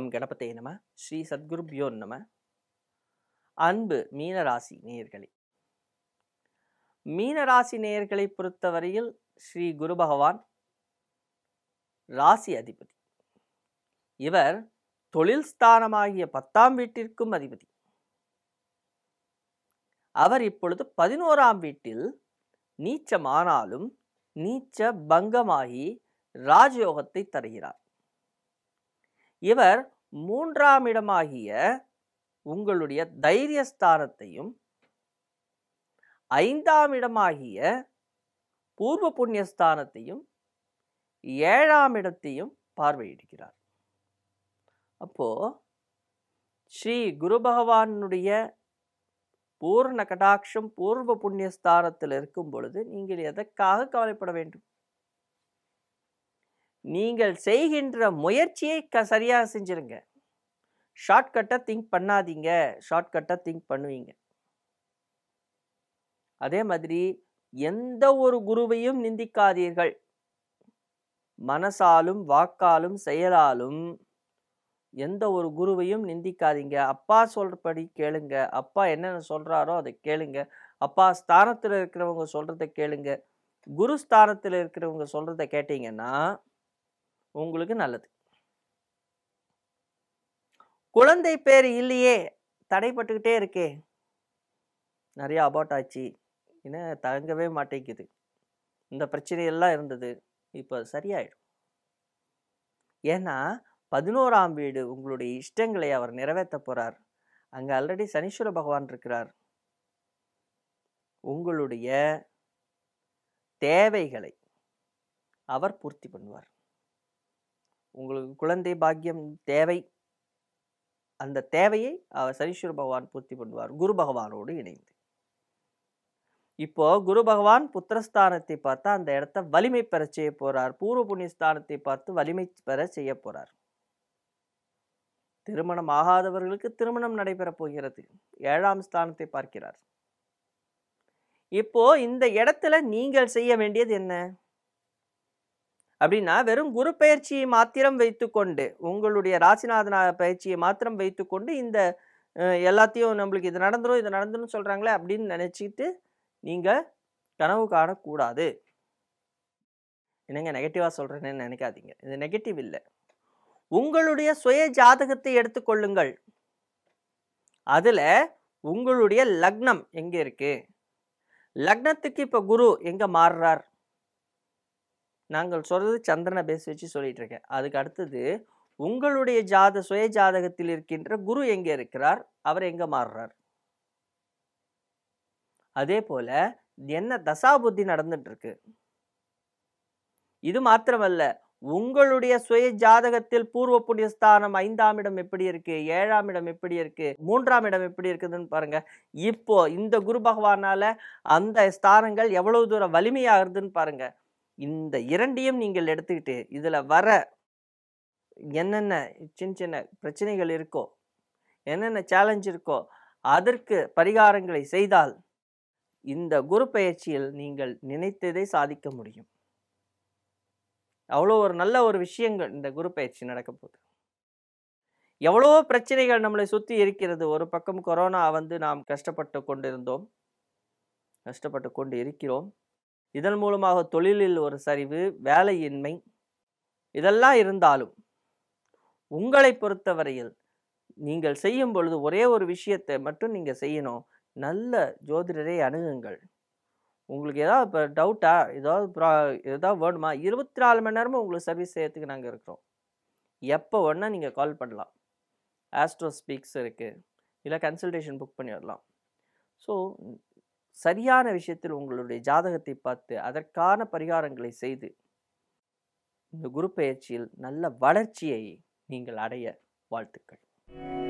வணக்கம் கணபத்தே நம ஸ்ரீ சத்குருப்யோ நம அன்பு மீனராசி நேயர்களே மீனராசி நேயர்களை பொறுத்தவரையில் ஸ்ரீ குரு பகவான் ராசி அதிபதி இவர் தொழில் ஸ்தானமாகிய பத்தாம் வீட்டிற்கும் அதிபதி அவர் இப்பொழுது பதினோராம் வீட்டில் நீச்சமானாலும் நீச்ச பங்கமாகி ராஜயோகத்தை தருகிறார் இவர் மூன்றாம் இடமாகிய உங்களுடைய தைரியஸ்தானத்தையும் ஐந்தாம் இடமாகிய பூர்வ புண்ணியஸ்தானத்தையும் ஏழாம் இடத்தையும் பார்வையிடுகிறார் அப்போ ஸ்ரீ குரு பகவானுடைய பூர்ண கடாட்சம் பூர்வ புண்ணியஸ்தானத்தில் இருக்கும் பொழுது நீங்கள் எதற்காக கவலைப்பட வேண்டும் நீங்கள் செய்கின்ற முயற்சியை க சரியாக செஞ்சுருங்க ஷார்ட்கட்டாக திங்க் பண்ணாதீங்க ஷார்ட்கட்டாக திங்க் பண்ணுவீங்க அதே மாதிரி எந்த ஒரு குருவையும் நிந்திக்காதீர்கள் மனசாலும் வாக்காலும் செயலாலும் எந்த ஒரு குருவையும் நிந்திக்காதீங்க அப்பா சொல்கிறபடி கேளுங்க அப்பா என்னென்ன சொல்கிறாரோ அதை கேளுங்க அப்பா ஸ்தானத்தில் இருக்கிறவங்க சொல்கிறத கேளுங்க குரு ஸ்தானத்தில் இருக்கிறவங்க சொல்கிறத கேட்டிங்கன்னா உங்களுக்கு நல்லது குழந்தை பேர் இல்லையே தடைப்பட்டுக்கிட்டே இருக்கே நிறையா அபார்ட் ஆச்சு ஏன்னா தங்கவே மாட்டேங்குது இந்த பிரச்சனையெல்லாம் இருந்தது இப்போ சரியாயிடும் ஏன்னா பதினோராம் வீடு உங்களுடைய இஷ்டங்களை அவர் நிறைவேற்ற போகிறார் அங்கே ஆல்ரெடி சனீஸ்வர பகவான் இருக்கிறார் உங்களுடைய தேவைகளை அவர் பூர்த்தி பண்ணுவார் உங்களுக்கு குழந்தை பாக்கியம் தேவை அந்த தேவையை அவர் சனீஸ்வர பகவான் பூர்த்தி பண்ணுவார் குரு பகவானோடு இணைந்து இப்போ குரு பகவான் புத்திரஸ்தானத்தை பார்த்தா அந்த இடத்த வலிமை பெற செய்ய போறார் பூர்வ புண்ணிய ஸ்தானத்தை பார்த்து வலிமை பெற செய்ய போறார் திருமணம் ஆகாதவர்களுக்கு திருமணம் நடைபெறப் போகிறது ஏழாம் ஸ்தானத்தை பார்க்கிறார் இப்போ இந்த இடத்துல நீங்கள் செய்ய வேண்டியது என்ன அப்படின்னா வெறும் குரு பயிற்சியை மாத்திரம் வைத்துக்கொண்டு உங்களுடைய ராசிநாதன பயிற்சியை மாத்திரம் வைத்துக்கொண்டு இந்த எல்லாத்தையும் நம்மளுக்கு இது நடந்துடும் இது நடந்துடும் சொல்கிறாங்களே அப்படின்னு நினச்சிட்டு நீங்கள் கனவு காணக்கூடாது என்னங்க நெகட்டிவாக சொல்கிறேன்னு நினைக்காதீங்க இது நெகட்டிவ் இல்லை உங்களுடைய சுய ஜாதகத்தை எடுத்துக்கொள்ளுங்கள் அதில் உங்களுடைய லக்னம் எங்கே இருக்குது லக்னத்துக்கு இப்போ குரு எங்கே மாறுறார் நாங்கள் சொல்கிறது சந்திரனை பேஸ் வச்சு சொல்லிகிட்டு இருக்கேன் அதுக்கு அடுத்தது உங்களுடைய ஜாத சுய ஜாதகத்தில் இருக்கின்ற குரு எங்கே இருக்கிறார் அவர் எங்கே மாறுறார் அதே போல் என்ன தசாபுத்தி நடந்துட்டு இருக்கு இது மாத்திரமல்ல உங்களுடைய சுய ஜாதகத்தில் பூர்வ புண்ணியஸ்தானம் ஐந்தாம் இடம் எப்படி இருக்கு ஏழாம் இடம் எப்படி இருக்கு மூன்றாம் இடம் எப்படி இருக்குதுன்னு பாருங்க இப்போ இந்த குரு பகவானால அந்த ஸ்தானங்கள் எவ்வளவு தூரம் வலிமையாகுதுன்னு பாருங்க இந்த இரண்டையும் நீங்கள் எடுத்துக்கிட்டு இதில் வர என்னென்ன சின்ன சின்ன பிரச்சனைகள் இருக்கோ என்னென்ன சேலஞ்ச் இருக்கோ அதற்கு பரிகாரங்களை செய்தால் இந்த குரு பயிற்சியில் நீங்கள் நினைத்ததை சாதிக்க முடியும் அவ்வளோ ஒரு நல்ல ஒரு விஷயங்கள் இந்த குரு பயிற்சி நடக்க போகுது எவ்வளோ பிரச்சனைகள் நம்மளை சுற்றி இருக்கிறது ஒரு பக்கம் கொரோனா வந்து நாம் கஷ்டப்பட்டு கொண்டிருந்தோம் கஷ்டப்பட்டு கொண்டு இருக்கிறோம் இதன் மூலமாக தொழிலில் ஒரு சரிவு வேலையின்மை இதெல்லாம் இருந்தாலும் உங்களை பொறுத்தவரையில் நீங்கள் செய்யும் பொழுது ஒரே ஒரு விஷயத்தை மட்டும் நீங்கள் செய்யணும் நல்ல ஜோதிடரை அணுகுங்கள் உங்களுக்கு ஏதாவது இப்போ டவுட்டா ஏதாவது ப்ரா ஏதாவது வேணுமா இருபத்தி நாலு மணி நேரமும் உங்களுக்கு சர்வீஸ் செய்யறதுக்கு நாங்கள் இருக்கிறோம் எப்போ வேணால் நீங்கள் கால் பண்ணலாம் ஆஸ்ட்ரோ ஸ்பீக்ஸ் இருக்குது இல்லை கன்சல்டேஷன் புக் பண்ணிடலாம் ஸோ சரியான விஷயத்தில் உங்களுடைய ஜாதகத்தை பார்த்து அதற்கான பரிகாரங்களை செய்து இந்த குரு பயிற்சியில் நல்ல வளர்ச்சியை நீங்கள் அடைய வாழ்த்துக்கள்